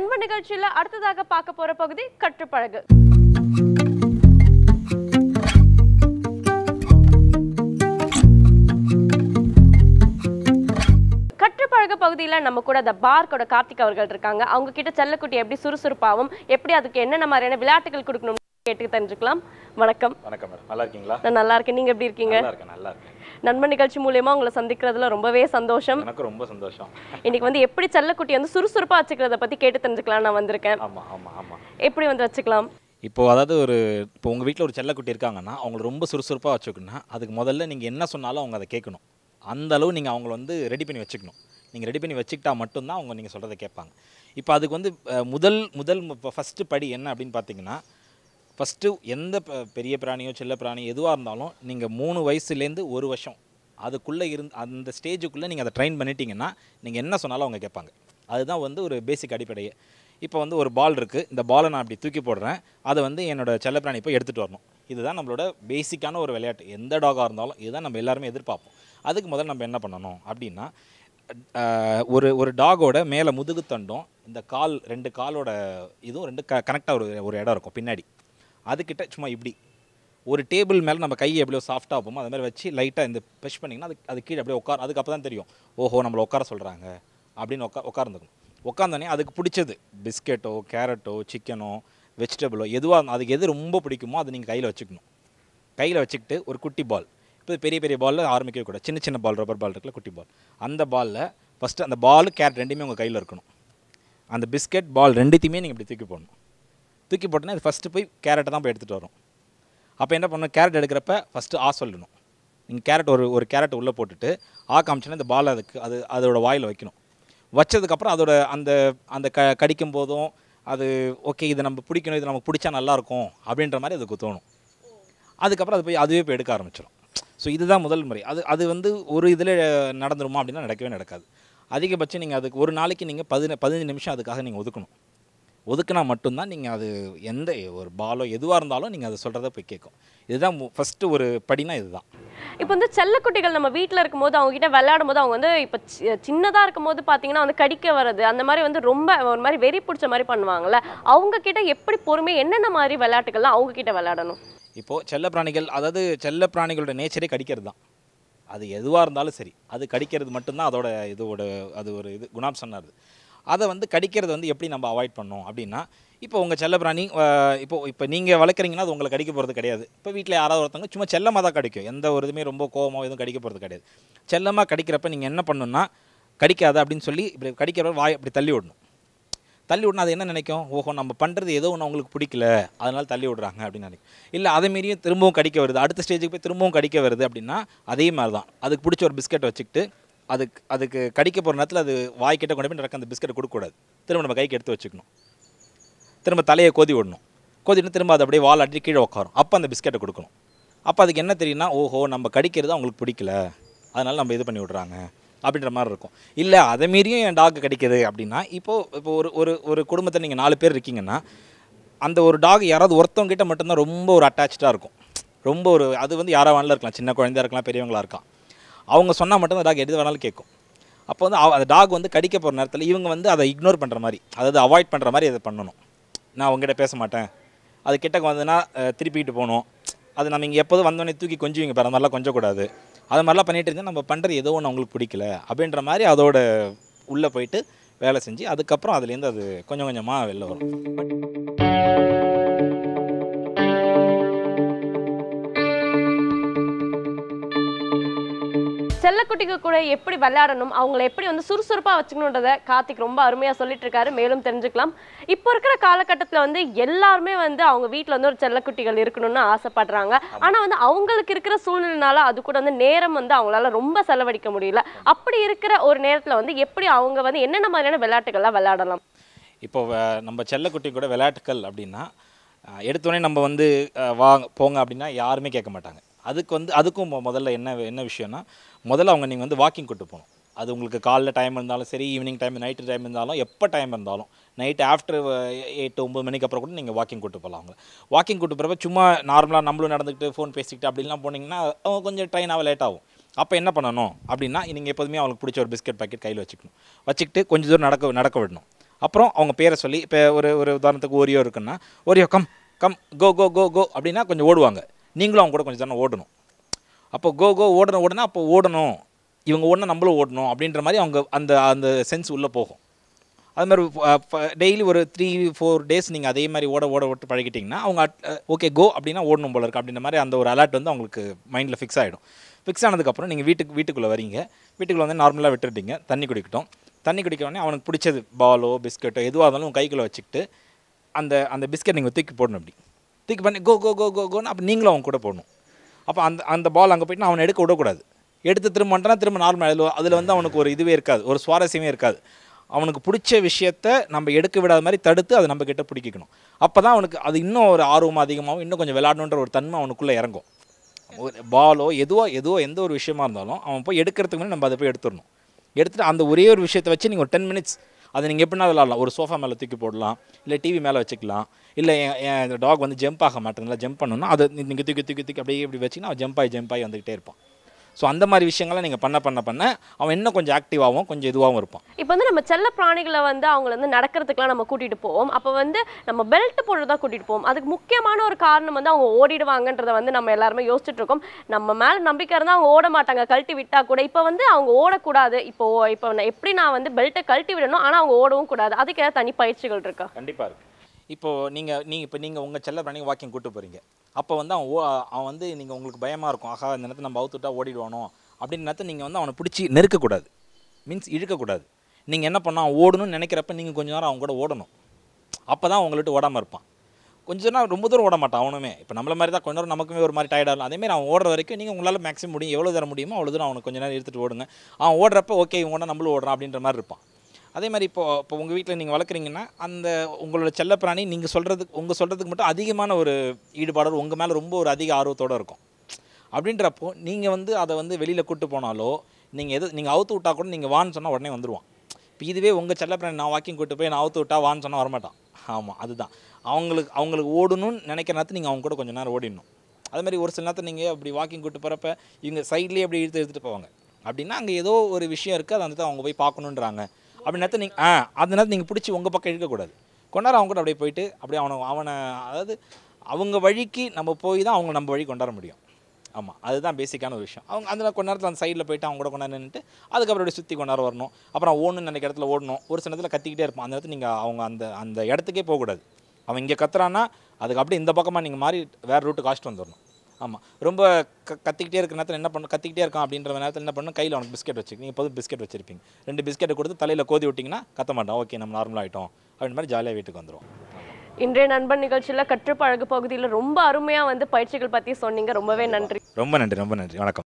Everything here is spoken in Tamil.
நண்ப நிகழ்ச்சியில அடுத்ததாக பார்க்க போற பகுதி கற்றுப்பழகு கற்றுப்பழக பகுதியில் நம்ம கூட த பார்க்கோட கார்த்திக் அவர்கள் இருக்காங்க அவங்க கிட்ட செல்லக்குட்டி எப்படி சுறுசுறுப்பாகவும் எப்படி அதுக்கு என்னென்ன மாதிரியான விளையாட்டுகள் கொடுக்கணும்னு கேட்டு தெரிஞ்சுக்கலாம் வணக்கம் வணக்கம் நல்லா இருக்கீங்களா நான் நல்லா இருக்கேன் நீங்க எப்படி இருக்கீங்க நல்லா இருக்கேன் நண்பன் நிகழ்ச்சி மூலயமா உங்களை சந்திக்கிறதுல ரொம்பவே சந்தோஷம் எனக்கு ரொம்ப சந்தோஷம் இன்னைக்கு வந்து எப்படி செல்லக்குட்டி வந்து சுறுசுறுப்பாக வச்சுக்கிறத பற்றி கேட்டு தெரிஞ்சுக்கலாம் நான் வந்திருக்கேன் ஆமாம் ஆமாம் ஆமாம் எப்படி வந்து வச்சுக்கலாம் இப்போ அதாவது ஒரு இப்போ உங்கள் வீட்டில் ஒரு செல்லக்குட்டி இருக்காங்கன்னா அவங்களை ரொம்ப சுறுசுறுப்பாக வச்சுக்கணும்னா அதுக்கு முதல்ல நீங்கள் என்ன சொன்னாலும் அவங்க அதை கேட்கணும் அந்த அளவு நீங்கள் அவங்கள வந்து ரெடி பண்ணி வச்சுக்கணும் நீங்கள் ரெடி பண்ணி வச்சுக்கிட்டா மட்டும்தான் அவங்க நீங்கள் சொல்கிறத கேட்பாங்க இப்போ அதுக்கு வந்து முதல் முதல் இப்போ ஃபஸ்ட்டு படி என்ன அப்படின்னு பார்த்தீங்கன்னா ஃபஸ்ட்டு எந்த பெரிய பிராணியோ செல்ல பிராணி எதுவாக இருந்தாலும் நீங்கள் மூணு வயசுலேருந்து ஒரு வருஷம் அதுக்குள்ளே இருந்து அந்த ஸ்டேஜுக்குள்ளே நீங்கள் அதை ட்ரெயின் பண்ணிட்டீங்கன்னா நீங்கள் என்ன சொன்னாலும் அவங்க கேட்பாங்க அதுதான் வந்து ஒரு பேசிக் அடிப்படையே இப்போ வந்து ஒரு பால் இருக்குது இந்த பாலை நான் அப்படி தூக்கி போடுறேன் அதை வந்து என்னோடய செல்லப்பிராணி போய் எடுத்துகிட்டு வரணும் இதுதான் நம்மளோட பேசிக்கான ஒரு விளையாட்டு எந்த டாகாக இருந்தாலும் இதுதான் நம்ம எல்லாருமே எதிர்பார்ப்போம் அதுக்கு முதல்ல நம்ம என்ன பண்ணணும் அப்படின்னா ஒரு ஒரு டாகோட மேலே முதுகுத்தண்டும் இந்த கால் ரெண்டு காலோட இதுவும் ரெண்டு க கனெக்டாக ஒரு ஒரு இடம் இருக்கும் பின்னாடி அதுக்கிட்ட சும்மா இப்படி ஒரு டேபிள் மேலே நம்ம கையை எப்படியோ சாஃப்டாக வைப்போமோ அது மாதிரி வச்சு லைட்டாக இந்த பெஷ் பண்ணிங்கன்னா அது அது கீழே அப்படியே உட்கார் அதுக்கப்புறம் தான் தெரியும் ஓஹோ நம்மளை உட்கார சொல்கிறாங்க அப்படின்னு உட்கா உட்காந்துக்கணும் உட்காந்தோடனே அதுக்கு பிடிச்சது பிஸ்கெட்டோ கேரட்டோ சிக்கனோ வெஜிடபிளோ எதுவாக இருந்தால் அதுக்கு எது ரொம்ப பிடிக்குமோ அதை நீங்கள் கையில் வச்சுக்கணும் கையில் வச்சுக்கிட்டு ஒரு குட்டி பால் இப்போ பெரிய பெரிய பாலில் ஆரம்பிக்கவே கூட சின்ன சின்ன பால் ரப்பர் பால் இருக்குல்ல குட்டி பால் அந்த பாலில் ஃபஸ்ட்டு அந்த பால் கேரட் ரெண்டுமே உங்கள் கையில் இருக்கணும் அந்த பிஸ்கெட் பால் ரெண்டுத்தையுமே நீங்கள் இப்படி தூக்கி போடணும் தூக்கி போட்டோன்னா இது ஃபஸ்ட்டு போய் கேரட்டை தான் போய் எடுத்துகிட்டு வரும் அப்போ என்ன பண்ணணும் கேரட் எடுக்கிறப்ப ஃபஸ்ட்டு ஆ சொல்லணும் நீங்கள் கேரட் ஒரு ஒரு கேரட் உள்ளே போட்டுட்டு ஆ காமிச்சோன்னா இந்த பால் அதுக்கு அது அதோடய வாயில் வைக்கணும் வச்சதுக்கப்புறம் அதோட அந்த அந்த க கடிக்கும் போதும் அது ஓகே இது நம்ம பிடிக்கணும் இது நமக்கு பிடிச்சா நல்லாயிருக்கும் அப்படின்ற மாதிரி அதுக்கு தோணும் அதுக்கப்புறம் அது போய் அதுவே போய் எடுக்க ஆரம்பிச்சிடும் ஸோ இதுதான் முதல் முறை அது அது வந்து ஒரு இதில் நடந்துருமா அப்படின்னா நடக்கவே நடக்காது அதிகபட்சம் நீங்கள் அதுக்கு ஒரு நாளைக்கு நீங்கள் பதின பதினஞ்சு நிமிஷம் அதுக்காக நீங்கள் ஒதுக்கணும் ஒதுக்குனா மட்டும்தான் நீங்கள் அது எந்த ஒரு பாலோ எதுவாக இருந்தாலும் நீங்கள் அதை சொல்கிறத போய் கேட்கும் இதுதான் ஃபஸ்ட்டு ஒரு படினா இதுதான் இப்போ வந்து செல்லக்குட்டிகள் நம்ம வீட்டில் இருக்கும்போது அவங்ககிட்ட விளையாடும் போது அவங்க வந்து இப்போ சின்னதாக இருக்கும் போது பார்த்தீங்கன்னா வந்து கடிக்க வர்றது அந்த மாதிரி வந்து ரொம்ப ஒரு மாதிரி வெறி பிடிச்ச மாதிரி பண்ணுவாங்கள்ல அவங்கக்கிட்ட எப்படி பொறுமை என்னென்ன மாதிரி விளையாட்டுகள்லாம் அவங்கக்கிட்ட விளையாடணும் இப்போது செல்ல பிராணிகள் அதாவது செல்ல பிராணிகளோட நேச்சரே கடிக்கிறது தான் அது எதுவாக இருந்தாலும் சரி அது கடிக்கிறது மட்டும்தான் அதோட இதோட அது ஒரு இது குணாம்சன்னாக இருக்குது அதை வந்து கடிக்கிறது வந்து எப்படி நம்ம அவாய்ட் பண்ணோம் அப்படின்னா இப்போ உங்கள் செல்லப்பிராணி இப்போ இப்போ நீங்கள் வளர்க்குறீங்கன்னா அது உங்களை கடிக்க போகிறது கிடையாது இப்போ வீட்டில் யாராவது ஒருத்தவங்க சும்மா செல்லமாக தான் கடிக்கும் எந்த ஒரு இதுவுமே ரொம்ப கோபமாக எதுவும் கடிக்க போகிறது கிடையாது செல்லமாக கடிக்கிறப்ப நீங்கள் என்ன பண்ணணும்னா கடிக்காத அப்படின்னு சொல்லி இப்படி கடிக்கிறப்ப வாய் அப்படி தள்ளி விடணும் தள்ளி விடணும் அது என்ன நினைக்கும் ஓஹோ நம்ம பண்ணுறது ஏதோ ஒன்று அவங்களுக்கு பிடிக்கல அதனால் தள்ளி விடுறாங்க அப்படின்னு நினைக்கும் இல்லை அதை மீறியும் திரும்பவும் கடிக்க வருது அடுத்த ஸ்டேஜுக்கு போய் திரும்பவும் கடிக்க வருது அப்படின்னா அதே மாதிரி தான் அதுக்கு பிடிச்ச ஒரு பிஸ்கெட் வச்சுக்கிட்டு அதுக்கு அதுக்கு கடிக்க போகிற நேரத்தில் அது வாய்க்கிட்ட கொண்டு போய் நடக்க அந்த பிஸ்கட்டை கொடுக்கக்கூடாது திரும்ப நம்ம கைக்கு எடுத்து வச்சுக்கணும் திரும்ப தலையை கோதி விடணும் கோதிட்டு திரும்ப அது அப்படியே வால் அடி கீழே உட்காரும் அப்போ அந்த பிஸ்கட்டை கொடுக்கணும் அப்போ அதுக்கு என்ன தெரியும்னா ஓஹோ நம்ம கடிக்கிறது அவங்களுக்கு பிடிக்கல அதனால் நம்ம இது பண்ணி விட்றாங்க அப்படின்ற மாதிரி இருக்கும் இல்லை அதை மீறியும் என் டாக் கிடைக்கிது அப்படின்னா இப்போது இப்போ ஒரு ஒரு ஒரு குடும்பத்தில் நீங்கள் நாலு பேர் இருக்கீங்கன்னா அந்த ஒரு டாக் யாராவது ஒருத்தவங்கிட்ட மட்டும்தான் ரொம்ப ஒரு அட்டாச்சாக இருக்கும் ரொம்ப ஒரு அது வந்து யாராவது வேணாலும் இருக்கலாம் சின்ன குழந்தையாக இருக்கலாம் பெரியவங்களாக இருக்கலாம் அவங்க சொன்னால் மட்டும் டாக் எது வேணாலும் கேட்கும் அப்போ வந்து அந்த டாக் வந்து கடிக்க போகிற நேரத்தில் இவங்க வந்து அதை இக்னோர் பண்ணுற மாதிரி அதாவது அவாய்ட் பண்ணுற மாதிரி அதை பண்ணணும் நான் அவங்ககிட்ட பேச மாட்டேன் அது கிட்டக்கு வந்ததுன்னா திருப்பிக்கிட்டு போகணும் அது நம்ம இங்கே எப்போதும் வந்தோடனே தூக்கி கொஞ்சுவீங்க பாரு மாதிரிலாம் கொஞ்சக்கூடாது அது மாதிரிலாம் பண்ணிகிட்டு இருந்தால் நம்ம பண்ணுறது ஏதோ ஒன்று அவங்களுக்கு பிடிக்கல அப்படின்ற மாதிரி அதோட உள்ளே போயிட்டு வேலை செஞ்சு அதுக்கப்புறம் அதுலேருந்து அது கொஞ்சம் கொஞ்சமாக வெளில வரும் செல்லக்குட்டிக்கு கூட எப்படி விளையாடணும் அவங்களை எப்படி வந்து சுறுசுறுப்பாக வச்சுக்கணுன்றத கார்த்திக் ரொம்ப அருமையாக சொல்லிட்டு இருக்காரு மேலும் தெரிஞ்சுக்கலாம் இப்போ இருக்கிற காலகட்டத்தில் வந்து எல்லாருமே வந்து அவங்க வீட்டில் வந்து ஒரு செல்லக்குட்டிகள் இருக்கணும்னு ஆசைப்படுறாங்க ஆனால் வந்து அவங்களுக்கு இருக்கிற சூழ்நிலைனால அது கூட வந்து நேரம் வந்து அவங்களால ரொம்ப செலவழிக்க முடியல அப்படி இருக்கிற ஒரு நேரத்தில் வந்து எப்படி அவங்க வந்து என்னென்ன மாதிரியான விளையாட்டுகள்லாம் விளையாடலாம் இப்போ நம்ம செல்லக்குட்டி கூட விளையாட்டுகள் அப்படின்னா எடுத்தோடனே நம்ம வந்து வா போங்க அப்படின்னா யாருமே கேட்க மாட்டாங்க அதுக்கு வந்து அதுக்கும் முதல்ல என்ன என்ன விஷயம்னா முதல்ல அவங்க நீங்கள் வந்து வாக்கிங் கூட்டு போகணும் அது உங்களுக்கு காலைல டைம் இருந்தாலும் சரி ஈவினிங் டைம் நைட்டு டைம் இருந்தாலும் எப்போ டைம் இருந்தாலும் நைட் ஆஃப்டர் எயிட் ஒம்பது மணிக்கு அப்புறம் கூட நீங்கள் வாக்கிங் கூட்டு போகலாம் அவங்க வாக்கிங் கூட்டு போகிறப்ப சும்மா நார்மலாக நம்மளும் நடந்துக்கிட்டு ஃபோன் பேசிக்கிட்டு அப்படிலாம் போனீங்கன்னா அவங்க கொஞ்சம் ட்ரெயின் ஆக லேட் ஆகும் அப்போ என்ன பண்ணணும் அப்படின்னா நீங்கள் எப்போதுமே அவங்களுக்கு பிடிச்ச ஒரு பிஸ்கட் பாக்கெட் கையில் வச்சுக்கணும் வச்சுக்கிட்டு கொஞ்சம் தூரம் நடக்க நடக்க விடணும் அப்புறம் அவங்க பேரை சொல்லி இப்போ ஒரு ஒரு உதாரணத்துக்கு ஓரியோ இருக்குன்னா Oreo come come go go go go அப்படின்னா கொஞ்சம் ஓடுவாங்க நீங்களும் அவங்க கூட கொஞ்சம் தானே ஓடணும் அப்போ கோ கோ ஓடணும் ஓடனா அப்போ ஓடணும் இவங்க ஓடனா நம்மளும் ஓடணும் அப்படின்ற மாதிரி அவங்க அந்த அந்த சென்ஸ் உள்ளே போகும் அது மாதிரி டெய்லி ஒரு த்ரீ ஃபோர் டேஸ் நீங்கள் அதே மாதிரி ஓட ஓட ஓட்டு பழகிட்டிங்கன்னா அவங்க ஓகே கோ அப்படின்னா ஓடணும் போல இருக்குது அப்படின்ற மாதிரி அந்த ஒரு அலர்ட் வந்து அவங்களுக்கு மைண்டில் ஃபிக்ஸ் ஆகிடும் ஃபிக்ஸ் ஆனதுக்கப்புறம் நீங்கள் வீட்டுக்கு வீட்டுக்குள்ளே வரீங்க வீட்டுக்குள்ளே வந்து நார்மலாக விட்டுருட்டிங்க தண்ணி குடிக்கட்டும் தண்ணி குடிக்கிறோடனே அவனுக்கு பிடிச்சது பாலோ பிஸ்கட்டோ எதுவாக இருந்தாலும் கைக்குள்ளே வச்சுக்கிட்டு அந்த அந்த பிஸ்கெட் நீங்கள் தூக்கி போடணும் அப்படி திக் பண்ணி கோ கோ கோ கோ கோன்னு அப்போ நீங்களும் அவங்க கூட போடணும் அப்போ அந்த அந்த பால் அங்கே போயிட்டு அவனை எடுக்க விடக்கூடாது எடுத்து திரும்ப பண்ணிட்டா திரும்ப நார்மல் அதில் அதில் வந்து அவனுக்கு ஒரு இதுவே இருக்காது ஒரு சுவாரஸ்யமே இருக்காது அவனுக்கு பிடிச்ச விஷயத்த நம்ம எடுக்க விடாத மாதிரி தடுத்து அதை நம்ம கிட்ட பிடிக்கணும் அப்போ தான் அவனுக்கு அது இன்னும் ஒரு ஆர்வம் அதிகமாகவும் இன்னும் கொஞ்சம் விளாடணுன்ற ஒரு தன்மை அவனுக்குள்ளே இறங்கும் ஒரு பாலோ எதுவோ எதுவோ எந்த ஒரு விஷயமா இருந்தாலும் அவன் போய் எடுக்கிறதுக்கு முன்னாடி நம்ம அதை போய் எடுத்துடணும் எடுத்துகிட்டு அந்த ஒரே ஒரு விஷயத்தை வச்சு நீங்கள் ஒரு டென் மினிட்ஸ் அதை நீங்கள் எப்படின்னா விளாட்லாம் ஒரு சோஃபா மேலே தூக்கி போடலாம் இல்லை டிவி மேலே வச்சுக்கலாம் இல்லை என் டாக் வந்து ஜம்ப் ஆக மாட்டேங்குதுல ஜம்ப் பண்ணணும்னா அதை நீங்கள் தூக்கி தூக்கி தூக்கி அப்படியே இப்படி வச்சிங்கன்னா ஜம்ப் ஆகி ஜம்ப் ஆகி வந்துக்கிட்டே இருப்பான் ஸோ அந்த மாதிரி விஷயங்கள்லாம் நீங்கள் பண்ண பண்ண பண்ண அவன் இன்னும் கொஞ்சம் ஆக்டிவாகவும் கொஞ்சம் இதுவாகவும் இருப்பான் இப்போ வந்து நம்ம செல்ல பிராணிகளை வந்து அவங்கள வந்து நடக்கிறதுக்குலாம் நம்ம கூட்டிகிட்டு போவோம் அப்போ வந்து நம்ம பெல்ட் போட்டு தான் கூட்டிகிட்டு போவோம் அதுக்கு முக்கியமான ஒரு காரணம் வந்து அவங்க ஓடிடுவாங்கன்றதை வந்து நம்ம எல்லாருமே யோசிச்சுட்டு இருக்கோம் நம்ம மேலே நம்பிக்கை இருந்தால் அவங்க ஓட மாட்டாங்க கழட்டி விட்டால் கூட இப்போ வந்து அவங்க ஓடக்கூடாது இப்போ இப்போ எப்படி நான் வந்து பெல்ட்டை கழட்டி விடணும் ஆனால் அவங்க ஓடவும் கூடாது அதுக்கு ஏதாவது தனி பயிற்சிகள் இருக்கா கண்டிப்பாக இருக்குது இப்போது நீங்கள் நீங்கள் இப்போ நீங்கள் உங்கள் செல்ல பிராணி வாக்கிங் கூட்டு போகிறீங்க அப்போ வந்து அவன் ஓ அவன் வந்து நீங்கள் உங்களுக்கு பயமாக இருக்கும் ஆகா இந்த நேரத்தை நம்ம அவுத்துட்டா ஓடிடுவானோ அப்படின்னு நேரத்தை நீங்கள் வந்து அவனை பிடிச்சி நெருக்கக்கூடாது மீன்ஸ் இழுக்கக்கூடாது நீங்கள் என்ன பண்ணால் ஓடணும்னு நினைக்கிறப்ப நீங்கள் கொஞ்சம் நேரம் அவங்க கூட ஓடணும் அப்போ தான் அவங்கள்ட்ட ஓடாமல் இருப்பான் கொஞ்ச நேரம் ரொம்ப தூரம் ஓட மாட்டான் அவனுமே இப்போ நம்மள மாதிரி தான் கொஞ்ச நேரம் நமக்குமே ஒரு மாதிரி டயர்டாகும் அதேமாதிரி அவன் ஓடுற வரைக்கும் நீங்கள் உங்களால் மேக்ஸிமம் முடியும் எவ்வளோ தர முடியுமோ அவ்வளோ தூரம் அவனுக்கு கொஞ்ச நேரம் எடுத்துகிட்டு ஓடுங்க அவன் ஓடுறப்ப ஓகே இவங்க நம்மளும் ஓடுறான் அப்படின்ற மாதிரி இருப்பான் அதே மாதிரி இப்போ இப்போ உங்கள் வீட்டில் நீங்கள் வளர்க்குறீங்கன்னா அந்த உங்களோட செல்லப்பிராணி நீங்கள் சொல்கிறதுக்கு உங்கள் சொல்கிறதுக்கு மட்டும் அதிகமான ஒரு ஈடுபாடு உங்கள் மேலே ரொம்ப ஒரு அதிக ஆர்வத்தோடு இருக்கும் அப்படின்றப்போ நீங்கள் வந்து அதை வந்து வெளியில் கூப்பிட்டு போனாலோ நீங்கள் எது நீங்கள் அவுத்து விட்டா கூட நீங்கள் வான்னு சொன்னால் உடனே வந்துடுவான் இப்போ இதுவே உங்கள் செல்லப்பிராணி நான் வாக்கிங் கூட்டு போய் நான் அவுத்து விட்டா வான்னு சொன்னால் வரமாட்டான் ஆமாம் அதுதான் அவங்களுக்கு அவங்களுக்கு ஓடணும்னு நினைக்கிற நேரத்தை நீங்கள் அவங்க கூட கொஞ்சம் நேரம் ஓடிடணும் அது மாதிரி ஒரு சில நேரத்தை நீங்கள் அப்படி வாக்கிங் கூட்டு போகிறப்ப இவங்க சைட்லேயே அப்படி இழுத்து எடுத்துகிட்டு போவாங்க அப்படின்னா அங்கே ஏதோ ஒரு விஷயம் இருக்குது அதை வந்துட்டு அவங்க போய் பார்க்கணுன்றாங்க அப்படி நேரத்தை நீங்கள் ஆ அந்த நேரத்தை நீங்கள் பிடிச்சி உங்கள் பக்கம் இருக்கக்கூடாது கொண்டார அவங்க கூட அப்படியே போயிட்டு அப்படியே அவனை அவனை அதாவது அவங்க வழிக்கு நம்ம போய் தான் அவங்க நம்ம வழி கொண்டாட முடியும் ஆமாம் அதுதான் பேசிக்கான ஒரு விஷயம் அவங்க அந்த கொஞ்ச நேரத்தில் அந்த சைடில் போயிட்டு அவங்க கூட கொண்டாடி நின்றுட்டு அதுக்கப்புறம் அப்படியே சுற்றி கொண்டாட வரணும் அப்புறம் ஓடணும்னு நினைக்க இடத்துல ஓடணும் ஒரு சில இடத்துல கத்திக்கிட்டே இருப்பான் அந்த இடத்துல நீங்கள் அவங்க அந்த அந்த இடத்துக்கே போகக்கூடாது அவன் இங்கே கத்துறான்னா அதுக்கு அப்படியே இந்த பக்கமாக நீங்கள் மாறி வேறு ரூட்டு காஸ்ட் வந்துடணும் ஆமாம் ரொம்ப க கத்திக்கிட்டே இருக்கிற நேரத்தில் என்ன பண்ண கத்திக்கிட்டே இருக்கான் அப்படின்ற நேரத்தில் என்ன பண்ணும் கையில் அவனுக்கு பிஸ்கெட் வச்சுருக்கு நீங்கள் பொது பிஸ்கெட் வச்சிருப்பீங்க ரெண்டு பிஸ்கெட்டை கொடுத்து தலையில் கோதி விட்டிங்கன்னா கத்த மாட்டோம் ஓகே நம்ம நார்மலாக ஆகிட்டோம் அப்படின்ற மாதிரி ஜாலியாக வீட்டுக்கு வந்துடும் இன்றைய நண்பன் நிகழ்ச்சியில் கற்றுப்பழகு பகுதியில் ரொம்ப அருமையாக வந்து பயிற்சிகள் பற்றி சொன்னீங்க ரொம்பவே நன்றி ரொம்ப நன்றி ரொம்ப நன்றி வணக்கம்